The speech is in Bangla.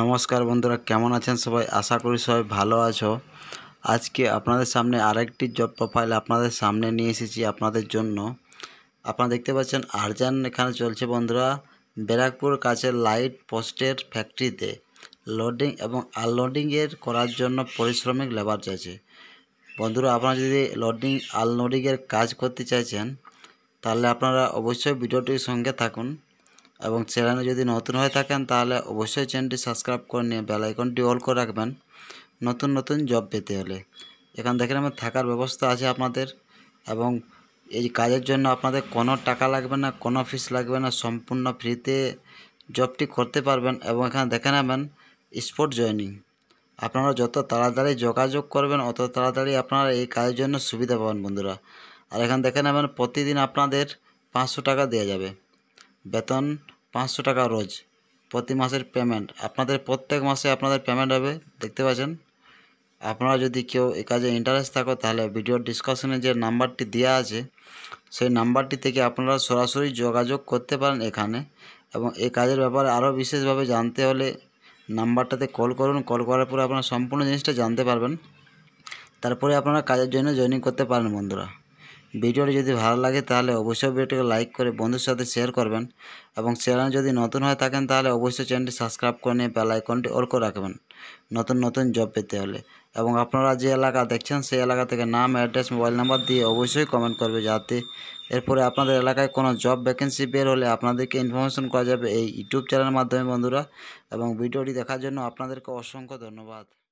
নমস্কার বন্ধুরা কেমন আছেন সবাই আশা করি সবাই ভালো আছো আজকে আপনাদের সামনে আরেকটি জব প্রোফাইল আপনাদের সামনে নিয়ে এসেছি আপনাদের জন্য আপনারা দেখতে পাচ্ছেন আরজান এখানে চলছে বন্ধুরা ব্যারাকপুর কাছে লাইট পোস্টের ফ্যাক্টরিতে লোডিং এবং আনলোডিংয়ের করার জন্য পরিশ্রমিক লেবার চাইছে বন্ধুরা আপনারা যদি লোডিং আনলোডিংয়ের কাজ করতে চাইছেন তাহলে আপনারা অবশ্যই ভিডিওটির সঙ্গে থাকুন এবং চ্যানেলে যদি নতুন হয়ে থাকেন তাহলে অবশ্যই চ্যানেলটি সাবস্ক্রাইব করে নিয়ে বেলাইকনটি অল করে রাখবেন নতুন নতুন জব পেতে হলে এখান দেখেন আমার থাকার ব্যবস্থা আছে আপনাদের এবং এই কাজের জন্য আপনাদের কোনো টাকা লাগবে না কোনো ফিস লাগবে না সম্পূর্ণ ফ্রিতে জবটি করতে পারবেন এবং এখানে দেখে নেবেন স্পোর্ট জয়নিং আপনারা যত তাড়াতাড়ি যোগাযোগ করবেন অত তাড়াতাড়ি আপনারা এই কাজের জন্য সুবিধা পাবেন বন্ধুরা আর এখানে দেখে নেবেন প্রতিদিন আপনাদের পাঁচশো টাকা দেওয়া যাবে বেতন পাঁচশো টাকা রোজ প্রতি মাসের পেমেন্ট আপনাদের প্রত্যেক মাসে আপনাদের পেমেন্ট হবে দেখতে পাচ্ছেন আপনারা যদি কেউ এ কাজে ইন্টারেস্ট থাকো তাহলে ভিডিও ডিসকাশনে যে নাম্বারটি দেওয়া আছে সেই নাম্বারটি থেকে আপনারা সরাসরি যোগাযোগ করতে পারেন এখানে এবং এই কাজের ব্যাপারে আরও বিশেষভাবে জানতে হলে নাম্বারটাতে কল করুন কল করার পরে আপনারা সম্পূর্ণ জিনিসটা জানতে পারবেন তারপরে আপনারা কাজের জন্য জয়েনিং করতে পারেন বন্ধুরা ভিডিওটি যদি ভালো লাগে তাহলে অবশ্যই ভিডিওটিকে লাইক করে বন্ধুর সাথে শেয়ার করবেন এবং চ্যানেল যদি নতুন হয়ে থাকেন তাহলে অবশ্যই চ্যানেলটি সাবস্ক্রাইব করে নিয়ে বেল আইকনটি অল করে রাখবেন নতুন নতুন জব পেতে হলে এবং আপনারা যে এলাকা দেখছেন সেই এলাকা থেকে নাম অ্যাড্রেস মোবাইল নাম্বার দিয়ে অবশ্যই কমেন্ট করবে যাতে এরপরে আপনাদের এলাকায় কোনো জব ভ্যাকেন্সি বের হলে আপনাদেরকে ইনফরমেশন করা যাবে এই ইউটিউব চ্যানেলের মাধ্যমে বন্ধুরা এবং ভিডিওটি দেখার জন্য আপনাদেরকে অসংখ্য ধন্যবাদ